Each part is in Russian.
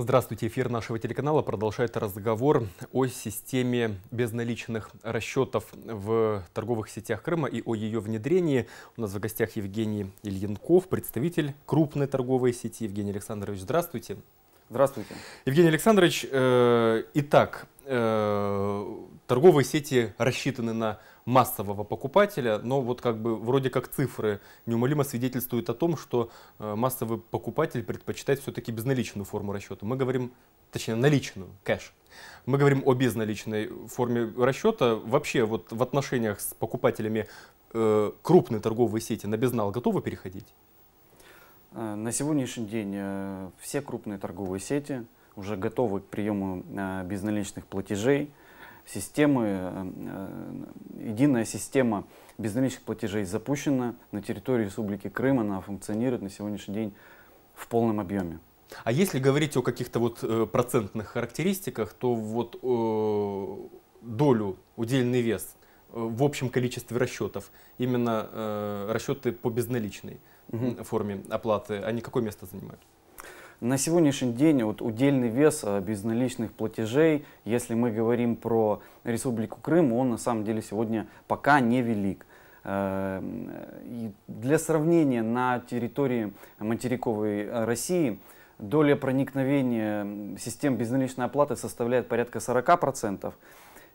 Здравствуйте, эфир нашего телеканала продолжает разговор о системе безналичных расчетов в торговых сетях Крыма и о ее внедрении. У нас в гостях Евгений Ильинков, представитель крупной торговой сети. Евгений Александрович, здравствуйте. Здравствуйте. Евгений Александрович, э, итак, э, торговые сети рассчитаны на массового покупателя, но вот как бы вроде как цифры неумолимо свидетельствуют о том, что э, массовый покупатель предпочитает все-таки безналичную форму расчета. Мы говорим, точнее наличную, кэш. Мы говорим о безналичной форме расчета. Вообще вот в отношениях с покупателями э, крупные торговые сети на безнал готовы переходить? Э, на сегодняшний день э, все крупные торговые сети уже готовы к приему безналичных платежей системы, э, э, единая система безналичных платежей запущена на территории Республики Крым, она функционирует на сегодняшний день в полном объеме. А если говорить о каких-то вот э, процентных характеристиках, то вот долю, удельный вес в общем количестве расчетов, именно расчеты по безналичной угу. форме оплаты, они какое место занимают? На сегодняшний день вот удельный вес а, безналичных платежей, если мы говорим про Республику Крым, он на самом деле сегодня пока невелик. Э, и для сравнения, на территории материковой э, России доля проникновения систем безналичной оплаты составляет порядка 40%,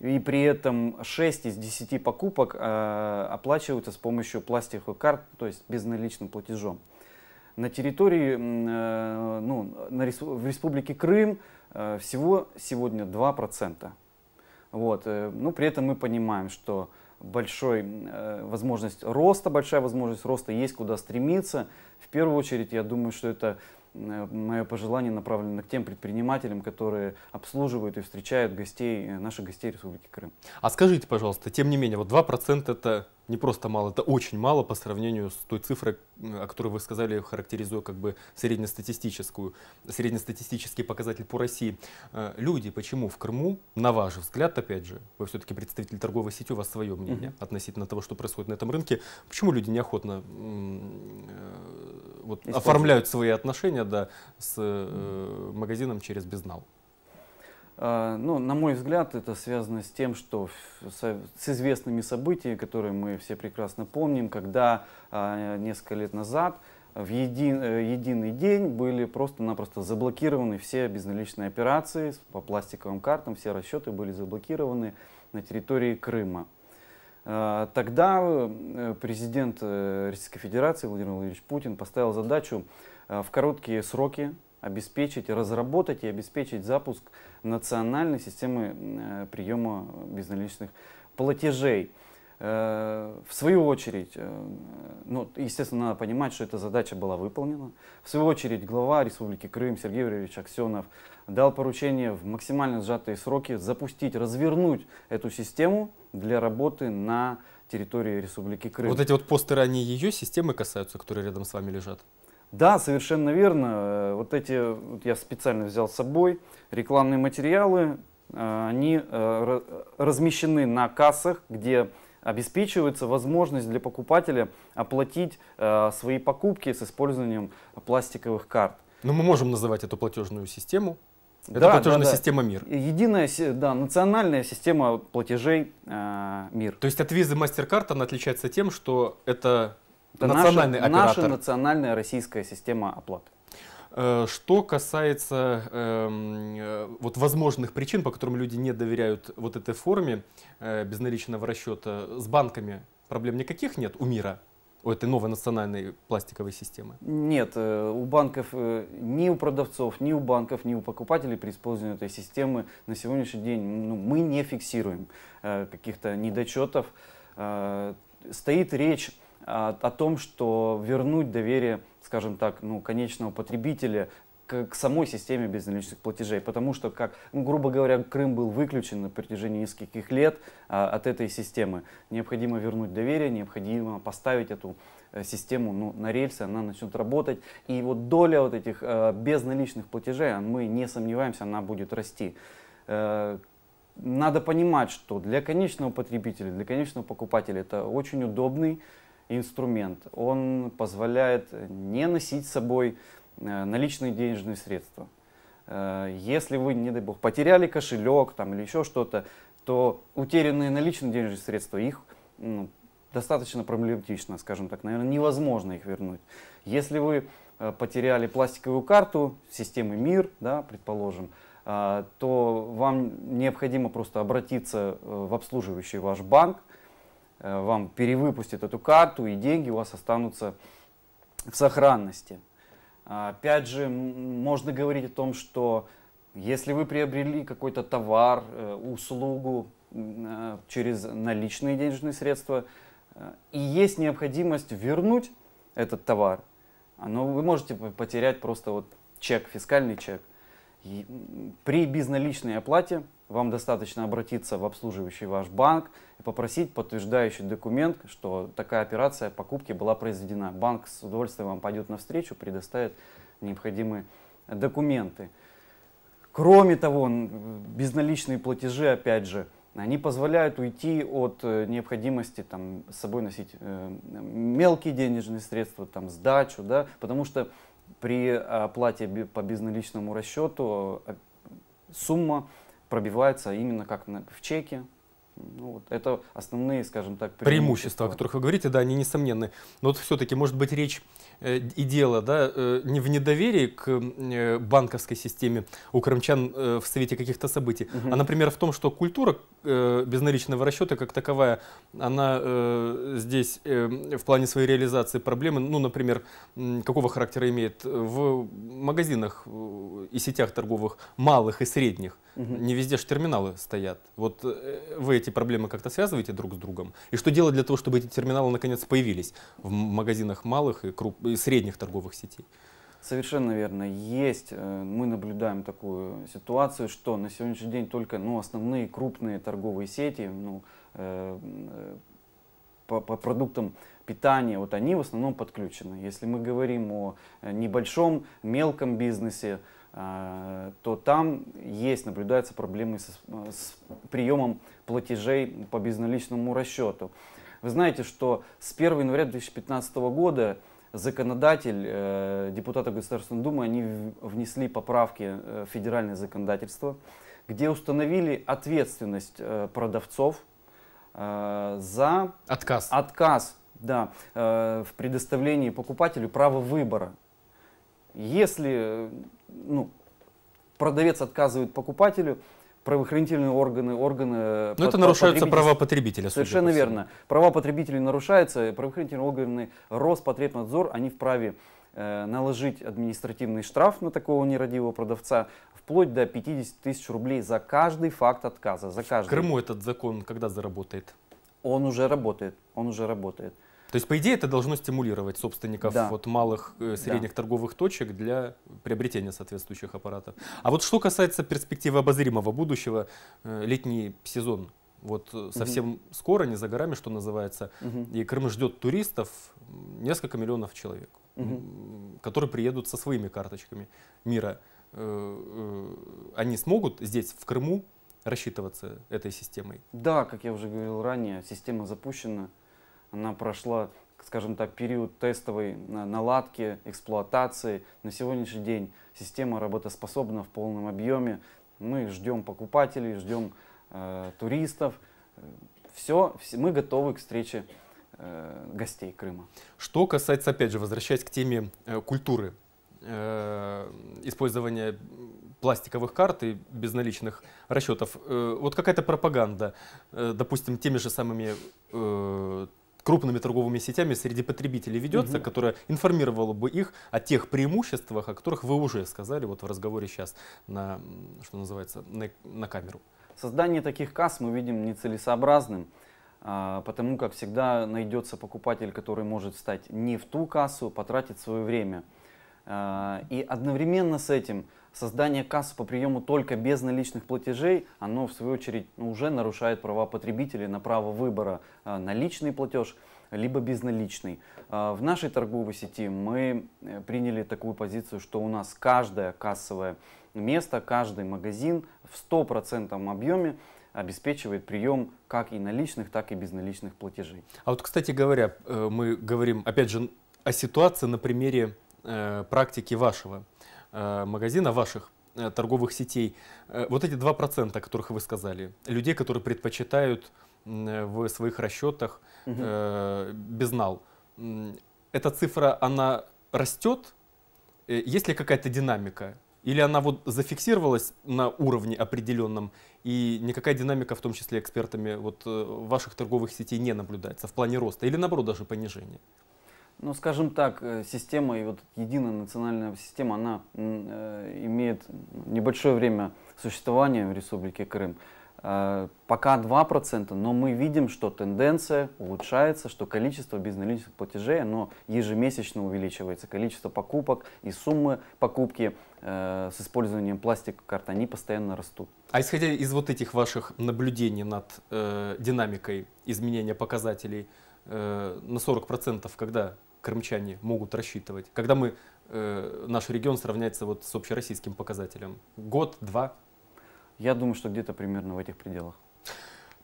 и при этом 6 из 10 покупок э, оплачиваются с помощью пластиковых карт, то есть безналичным платежом на территории, э, ну, на, в республике Крым э, всего сегодня 2%. Вот. Э, Но ну, при этом мы понимаем, что большой возможность роста, большая возможность роста, есть куда стремиться. В первую очередь, я думаю, что это мое пожелание направлено к тем предпринимателям, которые обслуживают и встречают гостей, наших гостей Республики Крым. А скажите, пожалуйста, тем не менее, вот 2% это не просто мало, это очень мало по сравнению с той цифрой, о которой вы сказали, характеризуя как бы среднестатистическую, среднестатистический показатель по России. Э, люди, почему в Крыму, на ваш взгляд, опять же, вы все-таки представитель торговой сети, у вас свое мнение mm-hmm. относительно того, что происходит на этом рынке, почему люди неохотно э, вот, оформляют свои отношения да, с э, магазином через безнал? А, ну, на мой взгляд, это связано с тем, что с известными событиями, которые мы все прекрасно помним, когда а, несколько лет назад в един, э, единый день были просто-напросто заблокированы все безналичные операции по пластиковым картам, все расчеты были заблокированы на территории Крыма. А, тогда э, президент э, Российской Федерации Владимир Владимирович Путин поставил задачу в короткие сроки обеспечить, разработать и обеспечить запуск национальной системы э, приема безналичных платежей. Э, в свою очередь, э, ну, естественно, надо понимать, что эта задача была выполнена. В свою очередь, глава Республики Крым Сергей Юрьевич Аксенов дал поручение в максимально сжатые сроки запустить, развернуть эту систему для работы на территории Республики Крым. Вот эти вот постеры, они ее системы касаются, которые рядом с вами лежат? Да, совершенно верно. Э, вот эти, вот я специально взял с собой, рекламные материалы, э, они э, размещены на кассах, где обеспечивается возможность для покупателя оплатить свои покупки с использованием пластиковых карт. Но мы можем называть эту платежную систему. Это да, платежная да, да. система МИР. Единая, да, национальная система платежей э, МИР. То есть от визы MasterCard она отличается тем, что это это национальный наша, оператор. наша национальная российская система оплаты. Э, что касается эм, э, вот возможных причин, по которым люди не доверяют вот этой форме э, безналичного расчета, с банками проблем никаких нет у мира, у этой новой национальной пластиковой системы? Нет, э, у банков, э, ни у продавцов, ни у банков, ни у покупателей при использовании этой системы на сегодняшний день ну, мы не фиксируем э, каких-то недочетов. Стоит речь а, о том, что вернуть доверие, скажем так, ну, конечного потребителя к, к самой системе безналичных платежей, потому что, как, ну, грубо говоря, Крым был выключен на протяжении нескольких лет а, от этой системы. Необходимо вернуть доверие, необходимо поставить эту э, систему ну, на рельсы, она начнет работать. И вот доля вот этих а, безналичных платежей, а мы не сомневаемся, она будет расти. А, надо понимать, что для конечного потребителя, для конечного покупателя это очень удобный инструмент. Он позволяет не носить с собой э, наличные денежные средства. Э, если вы, не дай бог, потеряли кошелек там, или еще что-то, то утерянные наличные денежные средства, их ну, достаточно проблематично, скажем так, наверное, невозможно их вернуть. Если вы э, потеряли пластиковую карту системы МИР, да, предположим, то вам необходимо просто обратиться в обслуживающий ваш банк, Э, вам перевыпустят эту карту, и деньги у вас останутся в сохранности. Опять же, можно говорить о том, что если вы приобрели какой-то товар, э, услугу э, через наличные денежные средства, и есть необходимость вернуть этот товар, но вы можете потерять просто вот чек, фискальный чек. При безналичной оплате вам достаточно обратиться в обслуживающий ваш банк и попросить подтверждающий документ, что такая операция покупки была произведена. Банк с удовольствием вам пойдет навстречу, предоставит необходимые документы. Кроме того, безналичные платежи, опять же, они позволяют уйти от э, необходимости там, с собой носить э, мелкие денежные средства, там, сдачу, да, потому что при э, оплате по безналичному расчету э, сумма пробивается именно как в чеке, ну, вот, это основные, скажем так, преимущества. преимущества, о которых вы говорите, да, они несомненны. Но вот все-таки, может быть, речь э, и дело, да, э, не в недоверии к э, банковской системе у крымчан э, в свете каких-то событий, угу. а, например, в том, что культура э, безналичного расчета как таковая, она э, здесь э, в плане своей реализации проблемы, ну, например, э, какого характера имеет в магазинах э, и сетях торговых малых и средних. Угу. Не везде же терминалы стоят. Вот э, вы эти проблемы как-то связываете друг с другом? И что делать для того, чтобы эти терминалы наконец появились в магазинах малых и, круп... и средних торговых сетей? Совершенно верно. Есть, э, мы наблюдаем такую ситуацию, что на сегодняшний день только ну, основные крупные торговые сети ну, э, э по, по продуктам питания, вот они в основном подключены. Если мы говорим о небольшом, мелком бизнесе, а, то там есть, наблюдаются проблемы с, с приемом платежей по безналичному расчету. Вы знаете, что с 1 января 2015 года законодатель, э, депутаты Государственной Думы, они внесли поправки э, в федеральное законодательство, где установили ответственность э, продавцов за отказ, отказ да, в предоставлении покупателю права выбора. Если ну, продавец отказывает покупателю, правоохранительные органы, органы... Э, Но это нарушаются права потребителя. Совершенно верно. Права потребителей нарушаются, правоохранительные органы Роспотребнадзор, они вправе э, наложить административный штраф на такого нерадивого продавца вплоть до 50 тысяч рублей за каждый факт отказа. За каждый. В Крыму этот закон когда заработает? Он уже работает, он уже работает. То есть, по идее, это должно стимулировать собственников да. вот малых, э, средних да. торговых точек для приобретения соответствующих аппаратов. А вот что касается перспективы обозримого будущего, э, летний сезон вот э, совсем угу. скоро, не за горами, что называется, угу. и Крым ждет туристов несколько миллионов человек, угу. которые приедут со своими карточками мира. Э, э, они смогут здесь, в Крыму, рассчитываться этой системой? Да, как я уже говорил ранее, система запущена она прошла, скажем так, период тестовой э, наладки, эксплуатации. На сегодняшний день система работоспособна в полном объеме. Мы ждем покупателей, ждем э, туристов. Все, э, все, мы готовы к встрече э, гостей Крыма. Что касается, опять же, возвращаясь к теме э, культуры, э, использования пластиковых карт и безналичных расчетов. Э, вот какая-то пропаганда, допустим, теми же самыми крупными торговыми сетями среди потребителей ведется, угу. которая информировала бы их о тех преимуществах, о которых вы уже сказали вот в разговоре сейчас на, что называется, на, на камеру. Создание таких касс мы видим нецелесообразным, а, потому как всегда найдется покупатель, который может встать не в ту кассу, потратить свое время. А, и одновременно с этим – создание кассы по приему только без наличных платежей, оно в свою очередь ну, уже нарушает права потребителей на право выбора э, наличный платеж либо безналичный. Э, в нашей торговой сети мы э, приняли такую позицию, что у нас каждое кассовое место, каждый магазин в 100% объеме обеспечивает прием как и наличных, так и безналичных платежей. А вот, кстати говоря, мы говорим, опять же, о ситуации на примере практики вашего Э, магазина ваших э, торговых сетей, э, вот эти 2%, о которых вы сказали, людей, которые предпочитают в своих расчетах угу. безнал, эта цифра, она растет? Есть ли какая-то динамика? Или она вот зафиксировалась на уровне определенном, и никакая динамика, в том числе экспертами вот, ваших торговых сетей, не наблюдается в плане роста, или наоборот даже понижения? Ну, скажем так, э, система и вот единая национальная система, она э, имеет небольшое время существования в Республике Крым. Э, пока 2%, но мы видим, что тенденция улучшается, что количество безналичных платежей, оно ежемесячно увеличивается. Количество покупок и суммы покупки э, с использованием пластиковых карт, они постоянно растут. А исходя из вот этих ваших наблюдений над э, динамикой изменения показателей, э, на 40% когда крымчане могут рассчитывать, когда мы, э, наш регион сравняется вот с общероссийским показателем? Год, два? Я думаю, что где-то примерно в этих пределах.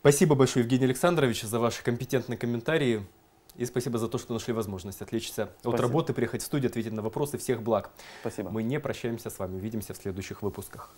Спасибо большое, Евгений Александрович, за ваши компетентные комментарии. И спасибо за то, что нашли возможность отличиться спасибо. от работы, приехать в студию, ответить на вопросы. Всех благ. Спасибо. Мы не прощаемся с вами. Увидимся в следующих выпусках.